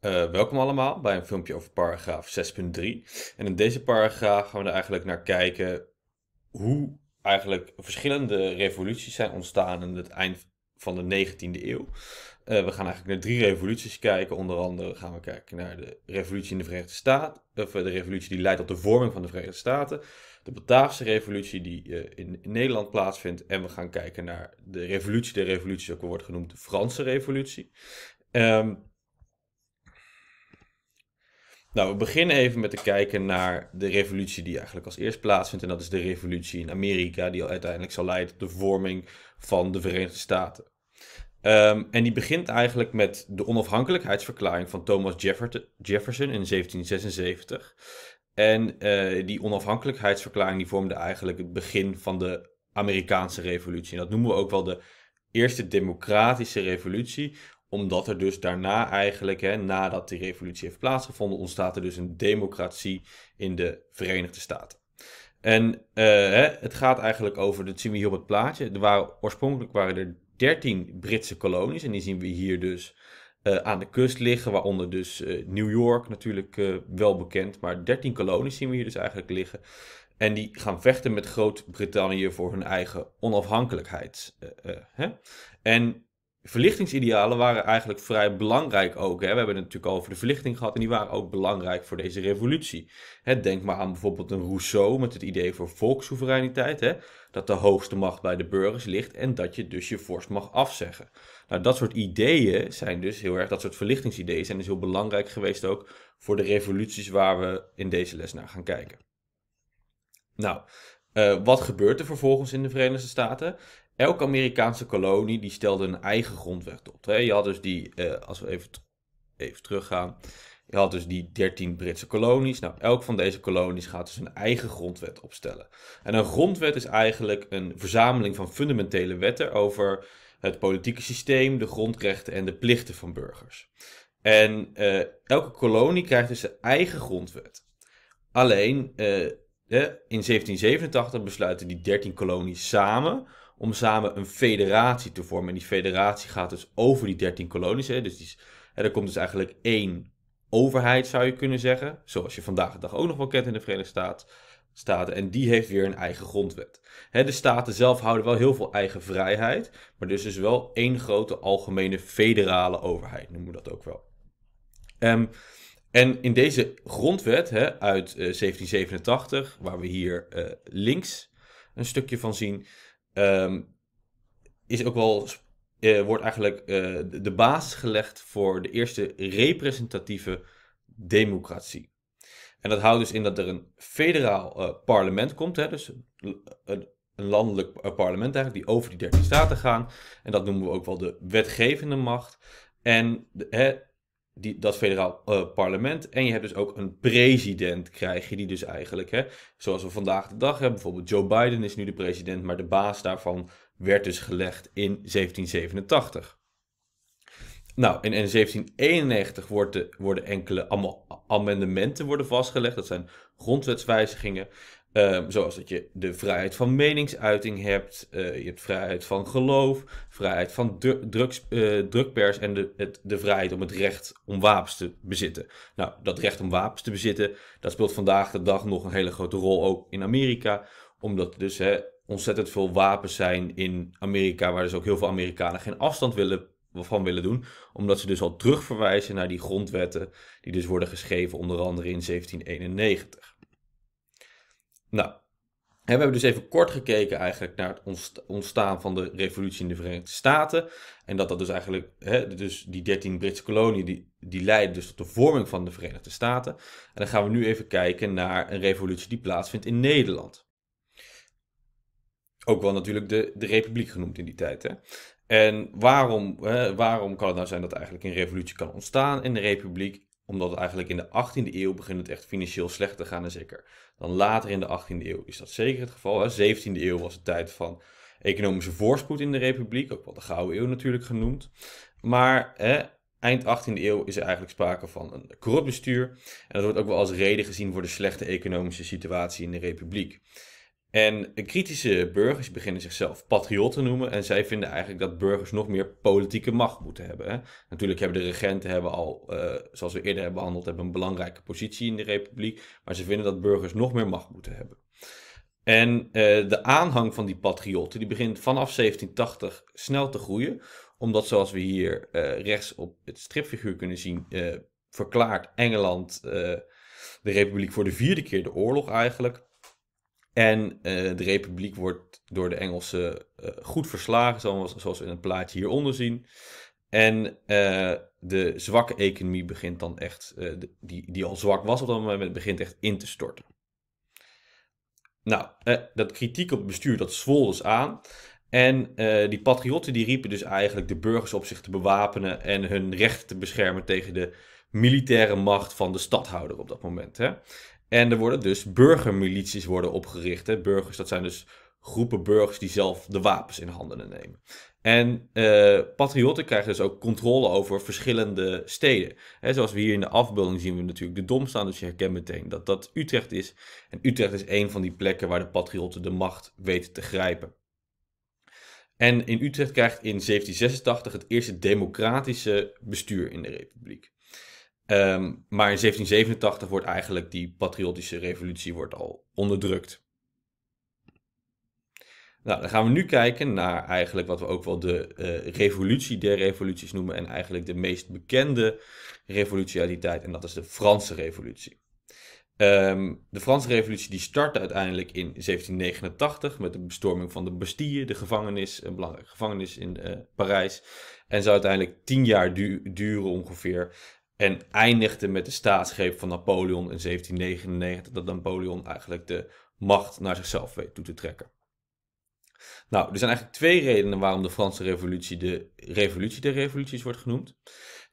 Eh, welkom allemaal bij een filmpje over paragraaf 6.3. En in deze paragraaf gaan we er eigenlijk naar kijken hoe eigenlijk verschillende revoluties zijn ontstaan aan het eind van de 19e eeuw. Eh, we gaan eigenlijk naar drie revoluties kijken. Onder andere gaan we kijken naar de revolutie in de Verenigde Staten, of eh, de revolutie die leidt tot de vorming van de Verenigde Staten, de Bataafse revolutie die in, Nederland plaatsvindt, en we gaan kijken naar de revolutie, de revolutie ook wordt genoemd, de Franse revolutie. Ehm, nou, we beginnen even met te kijken naar de revolutie die eigenlijk als eerst plaatsvindt. En dat is de revolutie in Amerika, die uiteindelijk zal leiden tot de vorming van de Verenigde Staten. Ehm, en die begint eigenlijk met de onafhankelijkheidsverklaring van Thomas Jefferson in 1776. En eh, die onafhankelijkheidsverklaring die vormde eigenlijk het begin van de Amerikaanse revolutie. En dat noemen we ook wel de eerste democratische revolutie, omdat er dus daarna eigenlijk, hè, nadat die revolutie heeft plaatsgevonden, ontstaat er dus een democratie in de Verenigde Staten. En eh, het gaat eigenlijk over, dat zien we hier op het plaatje, er waren, oorspronkelijk waren er 13 Britse kolonies en die zien we hier dus eh, aan de kust liggen, waaronder dus eh, New York natuurlijk wel bekend, maar 13 kolonies zien we hier dus eigenlijk liggen. En die gaan vechten met Groot-Brittannië voor hun eigen onafhankelijkheid. Hè? En verlichtingsidealen waren eigenlijk vrij belangrijk ook. Hè. We hebben het natuurlijk al over de verlichting gehad en die waren ook belangrijk voor deze revolutie. Hè, denk maar aan bijvoorbeeld een Rousseau met het idee voor volkssoevereiniteit, hè, dat de hoogste macht bij de burgers ligt en dat je dus je vorst mag afzeggen. Nou, dat soort ideeën zijn dus heel erg, dat soort verlichtingsideeën zijn dus heel belangrijk geweest ook voor de revoluties waar we in deze les naar gaan kijken. Nou, eh, wat gebeurt er vervolgens in de Verenigde Staten? Elke Amerikaanse kolonie die stelde een eigen grondwet op. Je had dus die, eh, als we even, even teruggaan, je had dus die 13 Britse kolonies. Nou, elk van deze kolonies gaat dus een eigen grondwet opstellen. En een grondwet is eigenlijk een verzameling van fundamentele wetten over het politieke systeem, de grondrechten en de plichten van burgers. En eh, elke kolonie krijgt dus zijn eigen grondwet. Alleen eh, in 1787 besluiten die 13 kolonies samen om samen een federatie te vormen. En die federatie gaat dus over die 13 kolonies. Hè? Dus die, hè, er komt dus eigenlijk één overheid, zou je kunnen zeggen. Zoals je vandaag de dag ook nog wel kent in de Verenigde Staten. En die heeft weer een eigen grondwet. de staten zelf houden wel heel veel eigen vrijheid. Maar dus is wel één grote algemene federale overheid, noemen we dat ook wel. Ehm, en in deze grondwet uit 1787, eh, waar we hier eh, links een stukje van zien, um, is ook wel, eh, wordt eigenlijk eh, de basis gelegd voor de eerste representatieve democratie. En dat houdt dus in dat er een federaal eh, parlement komt, hè, dus een, landelijk parlement eigenlijk, die over die 13 staten gaan. En dat noemen we ook wel de wetgevende macht. En hè, die, dat federaal eh, parlement. En je hebt dus ook een president, krijg je die dus eigenlijk. Hè? Zoals we vandaag de dag hebben. Bijvoorbeeld Joe Biden is nu de president, maar de baas daarvan werd dus gelegd in 1787. Nou, in, 1791 worden enkele amendementen worden vastgelegd. Dat zijn grondwetswijzigingen. Ehm, zoals dat je de vrijheid van meningsuiting hebt, eh, je hebt vrijheid van geloof, vrijheid van eh, drukpers en de, het, de vrijheid om het recht om wapens te bezitten. Nou, dat recht om wapens te bezitten, dat speelt vandaag de dag nog een hele grote rol ook in Amerika, omdat dus hè, ontzettend veel wapens zijn in Amerika, waar dus ook heel veel Amerikanen geen afstand willen, van willen doen, omdat ze dus al terugverwijzen naar die grondwetten die dus worden geschreven onder andere in 1791. Nou, we hebben dus even kort gekeken eigenlijk naar het ontstaan van de revolutie in de Verenigde Staten. En dat dat dus eigenlijk, hè, dus die 13 Britse koloniën, die, die leiden dus tot de vorming van de Verenigde Staten. En dan gaan we nu even kijken naar een revolutie die plaatsvindt in Nederland. Ook wel natuurlijk de, de Republiek genoemd in die tijd. Hè? En waarom, hè, waarom kan het nou zijn dat eigenlijk een revolutie kan ontstaan in de Republiek? Omdat het eigenlijk in de 18e eeuw begint het echt financieel slecht te gaan en zeker. Dan later in de 18e eeuw is dat zeker het geval. De 17e eeuw was de tijd van economische voorspoed in de republiek, ook wel de Gouden Eeuw natuurlijk genoemd. Maar hè, eind 18e eeuw is er eigenlijk sprake van een corrupt bestuur. En dat wordt ook wel als reden gezien voor de slechte economische situatie in de republiek. En kritische burgers beginnen zichzelf patriot te noemen. En zij vinden eigenlijk dat burgers nog meer politieke macht moeten hebben. Hè? Natuurlijk hebben de regenten hebben al, eh, zoals we eerder hebben behandeld, hebben een belangrijke positie in de republiek. Maar ze vinden dat burgers nog meer macht moeten hebben. En eh, de aanhang van die patriotten die begint vanaf 1780 snel te groeien. Omdat zoals we hier eh, rechts op het stripfiguur kunnen zien, verklaart Engeland de republiek voor de vierde keer de oorlog eigenlijk. En eh, de Republiek wordt door de Engelsen eh, goed verslagen, zoals, zoals, we in het plaatje hieronder zien. En eh, de zwakke economie begint dan echt, die, die al zwak was op dat moment, begint echt in te storten. Nou, dat kritiek op het bestuur, dat zwol dus aan. En die patriotten die riepen dus eigenlijk de burgers op zich te bewapenen en hun rechten te beschermen tegen de militaire macht van de stadhouder op dat moment. Hè? En er worden dus burgermilities worden opgericht. Burgers, dat zijn dus groepen burgers die zelf de wapens in handen nemen. En eh, patriotten krijgen dus ook controle over verschillende steden. He, zoals we hier in de afbeelding zien we natuurlijk de Dom staan, dus je herkent meteen dat dat Utrecht is. En Utrecht is een van die plekken waar de patriotten de macht weten te grijpen. En in Utrecht krijgt in 1786 het eerste democratische bestuur in de republiek. Ehm, maar in 1787 wordt eigenlijk die patriotische revolutie wordt al onderdrukt. Nou, dan gaan we nu kijken naar eigenlijk wat we ook wel de eh, revolutie der revoluties noemen. En eigenlijk de meest bekende revolutie uit die tijd. En dat is de Franse revolutie. Ehm, de Franse revolutie die startte uiteindelijk in 1789 met de bestorming van de Bastille, de gevangenis, een belangrijke gevangenis in eh, Parijs. En zou uiteindelijk tien jaar duren ongeveer. En eindigde met de staatsgreep van Napoleon in 1799, dat Napoleon eigenlijk de macht naar zichzelf weet toe te trekken. Nou, er zijn eigenlijk twee redenen waarom de Franse Revolutie de Revolutie der Revoluties wordt genoemd.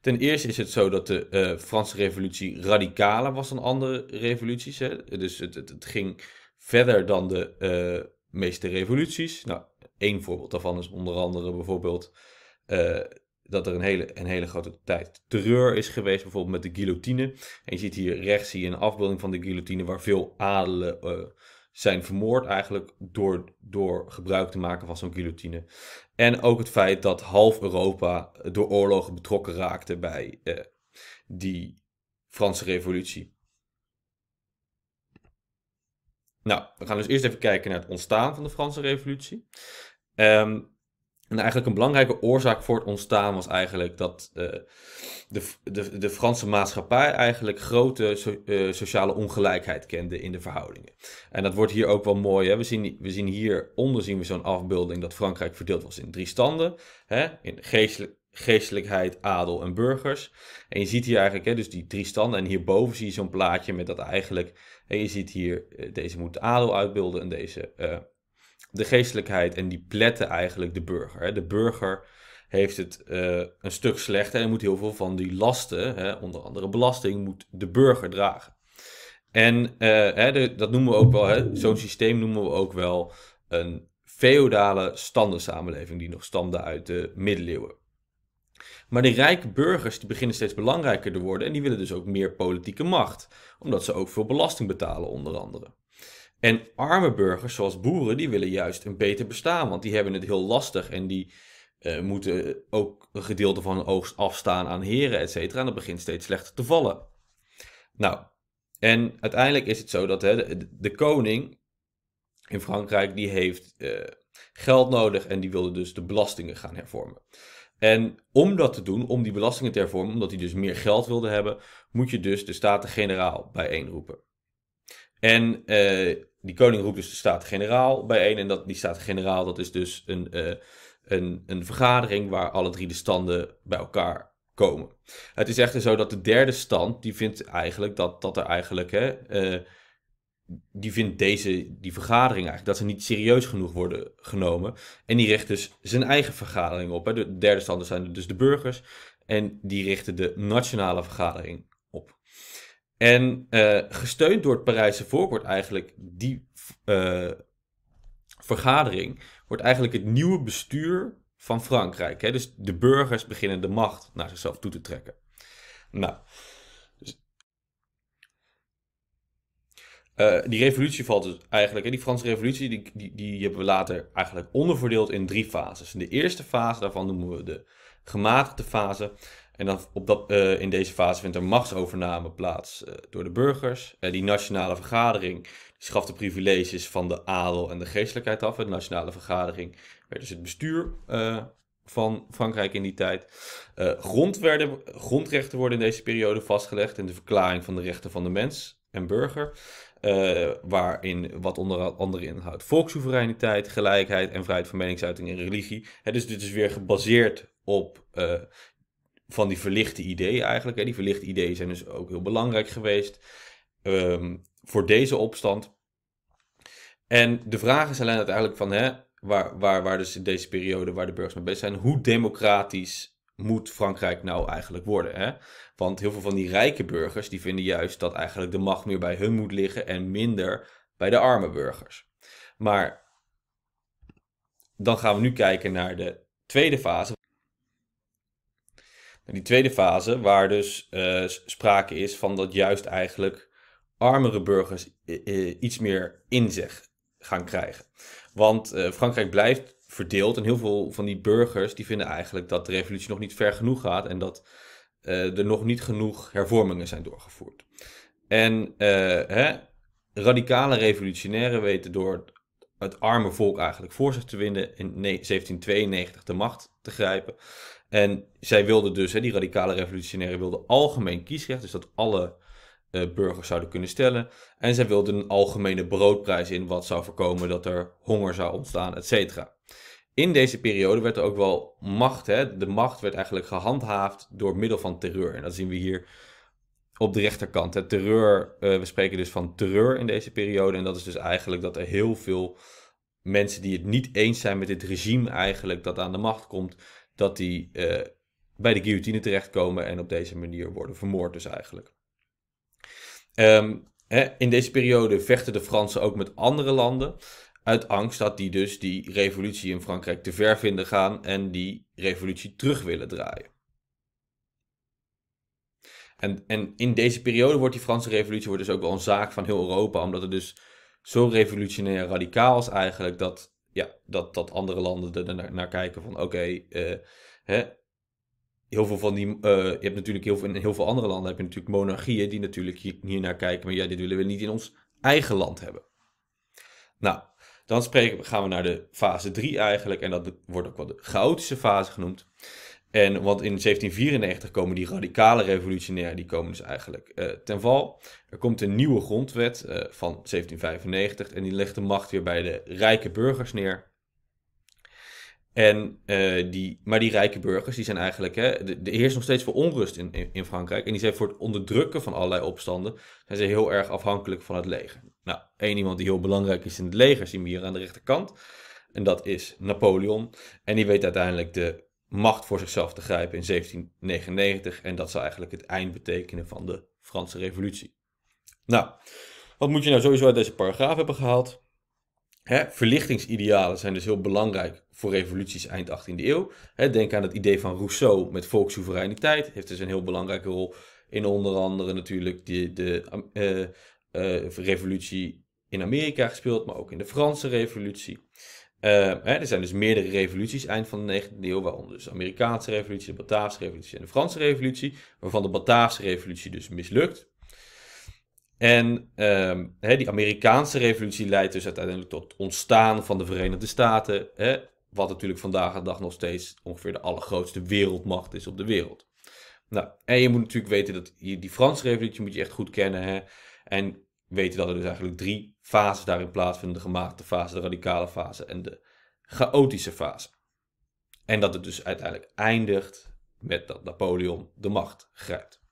Ten eerste is het zo dat de eh, Franse Revolutie radicaler was dan andere revoluties. Hè? Dus het, het, ging verder dan de eh, meeste revoluties. Nou, één voorbeeld daarvan is onder andere bijvoorbeeld eh, dat er een hele, een hele grote tijd terreur is geweest, bijvoorbeeld met de guillotine. En je ziet hier rechts zie je een afbeelding van de guillotine waar veel adelen eh, zijn vermoord eigenlijk door, door gebruik te maken van zo'n guillotine. En ook het feit dat half Europa door oorlogen betrokken raakte bij eh, die Franse revolutie. Nou, we gaan dus eerst even kijken naar het ontstaan van de Franse revolutie. Um, en eigenlijk een belangrijke oorzaak voor het ontstaan was eigenlijk dat eh, de, de, de, Franse maatschappij eigenlijk grote eh, sociale ongelijkheid kende in de verhoudingen. En dat wordt hier ook wel mooi. Hè? We, zien, we zien hieronder zien we zo'n afbeelding dat Frankrijk verdeeld was in drie standen. Hè? In geestelijkheid, adel en burgers. En je ziet hier eigenlijk hè, dus die drie standen. En hierboven zie je zo'n plaatje met dat eigenlijk... En je ziet hier, eh, deze moet adel uitbeelden en deze de geestelijkheid en die pletten eigenlijk de burger. Hè. De burger heeft het eh, een stuk slechter en moet heel veel van die lasten, hè, onder andere belasting, moet de burger dragen. En eh, hè, dat noemen we ook wel, zo'n systeem noemen we ook wel een feodale standensamenleving die nog stamde uit de middeleeuwen. Maar die rijke burgers die beginnen steeds belangrijker te worden en die willen dus ook meer politieke macht, omdat ze ook veel belasting betalen onder andere. En arme burgers, zoals boeren, die willen juist een beter bestaan, want die hebben het heel lastig en die eh, moeten ook een gedeelte van hun oogst afstaan aan heren, et cetera. En dat begint steeds slechter te vallen. Nou, en uiteindelijk is het zo dat hè, de, koning in Frankrijk, die heeft eh, geld nodig en die wilde dus de belastingen gaan hervormen. En om dat te doen, om die belastingen te hervormen, omdat hij dus meer geld wilde hebben, moet je dus de Staten-Generaal bijeenroepen. En eh, die koning roept dus de staat generaal bijeen. En dat, die staten-generaal, dat is dus een, eh, een, een vergadering waar alle drie de standen bij elkaar komen. Het is echter zo dat de derde stand, die vindt eigenlijk dat, dat er eigenlijk... Hè, eh, die vindt deze, die vergadering eigenlijk, dat ze niet serieus genoeg worden genomen. En die richt dus zijn eigen vergadering op. Hè. De derde standen zijn dus de burgers. En die richten de nationale vergadering en eh, gesteund door het Parijse volk wordt eigenlijk die eh, vergadering, wordt eigenlijk het nieuwe bestuur van Frankrijk. Hè? Dus de burgers beginnen de macht naar zichzelf toe te trekken. Nou, dus, eh, die revolutie valt dus eigenlijk, hè, die Franse revolutie, die, die, die hebben we later eigenlijk onderverdeeld in drie fases. de eerste fase, daarvan noemen we de gematigde fase. En dan op dat, eh, in deze fase vindt er machtsovername plaats eh, door de burgers. Eh, die nationale vergadering die schaf de privileges van de adel en de geestelijkheid af. De nationale vergadering werd dus het bestuur van Frankrijk in die tijd. grond werden, grondrechten worden in deze periode vastgelegd in de verklaring van de rechten van de mens en burger. waarin wat onder andere inhoudt volkssoevereiniteit, gelijkheid en vrijheid van meningsuiting en religie. Hè, dus dit is weer gebaseerd op van die verlichte ideeën eigenlijk. Hè. Die verlichte ideeën zijn dus ook heel belangrijk geweest ehm, voor deze opstand. En de vraag is alleen uiteindelijk van, hè, waar, waar, waar dus in deze periode waar de burgers mee bezig zijn, hoe democratisch moet Frankrijk nou eigenlijk worden? Hè? Want heel veel van die rijke burgers die vinden juist dat eigenlijk de macht meer bij hun moet liggen en minder bij de arme burgers. Maar dan gaan we nu kijken naar de tweede fase. En die tweede fase, waar dus eh, sprake is van dat juist eigenlijk armere burgers iets meer in gaan krijgen. Want eh, Frankrijk blijft verdeeld en heel veel van die burgers die vinden eigenlijk dat de revolutie nog niet ver genoeg gaat en dat eh, er nog niet genoeg hervormingen zijn doorgevoerd. En hè, radicale revolutionairen weten door het arme volk eigenlijk voor zich te winnen, in 1792 de macht te grijpen. En zij wilden dus, hè, die radicale revolutionairen wilden algemeen kiesrecht, dus dat alle eh, burgers zouden kunnen stellen. En zij wilden een algemene broodprijs in, wat zou voorkomen dat er honger zou ontstaan, et cetera. In deze periode werd er ook wel macht, hè? de macht werd eigenlijk gehandhaafd door middel van terreur. En dat zien we hier op de rechterkant. Hè? Terreur, eh, we spreken dus van terreur in deze periode. En dat is dus eigenlijk dat er heel veel mensen die het niet eens zijn met dit regime eigenlijk dat aan de macht komt, dat die eh, bij de guillotine terechtkomen en op deze manier worden vermoord dus eigenlijk. Ehm, hè, in deze periode vechten de Fransen ook met andere landen uit angst dat die dus die revolutie in Frankrijk te ver vinden gaan en die revolutie terug willen draaien. En, en in deze periode wordt die Franse revolutie wordt dus ook wel een zaak van heel Europa, omdat het dus zo revolutionair radicaal is eigenlijk dat ja, dat, dat andere landen er naar, kijken van oké, eh, heel veel van die, eh, je hebt natuurlijk heel veel, in heel veel andere landen heb je natuurlijk monarchieën die natuurlijk hier, naar kijken, maar ja, dit willen we niet in ons eigen land hebben. Nou, dan spreken, gaan we naar de fase 3 eigenlijk en dat wordt ook wel de chaotische fase genoemd. En want in 1794 komen die radicale revolutionairen, die komen dus eigenlijk eh, ten val. Er komt een nieuwe grondwet eh, van 1795 en die legt de macht weer bij de rijke burgers neer. En, eh, die, maar die rijke burgers, die zijn eigenlijk, hè, de, de heerst nog steeds veel onrust in, in, in, Frankrijk. En die zijn voor het onderdrukken van allerlei opstanden, zijn ze heel erg afhankelijk van het leger. Nou, één iemand die heel belangrijk is in het leger zien we hier aan de rechterkant. En dat is Napoleon. En die weet uiteindelijk de macht voor zichzelf te grijpen in 1799. En dat zou eigenlijk het eind betekenen van de Franse Revolutie. Nou, wat moet je nou sowieso uit deze paragraaf hebben gehaald? verlichtingsidealen zijn dus heel belangrijk voor revoluties eind 18e eeuw. denk aan het idee van Rousseau met volkssoevereiniteit. Heeft dus een heel belangrijke rol in onder andere natuurlijk de, de eh, eh, revolutie in Amerika gespeeld, maar ook in de Franse revolutie. Eh, hè, er zijn dus meerdere revoluties eind van de 19e eeuw, waaronder dus de Amerikaanse revolutie, de Bataafse revolutie en de Franse revolutie, waarvan de Bataafse revolutie dus mislukt. En ehm, die Amerikaanse revolutie leidt dus uiteindelijk tot het ontstaan van de Verenigde Staten. wat natuurlijk vandaag de dag nog steeds ongeveer de allergrootste wereldmacht is op de wereld. Nou, en je moet natuurlijk weten dat die Franse revolutie moet je echt goed kennen. hè. en weten dat er dus eigenlijk drie fases daarin plaatsvinden. De gematigde fase, de radicale fase en de chaotische fase. En dat het dus uiteindelijk eindigt met dat Napoleon de macht grijpt.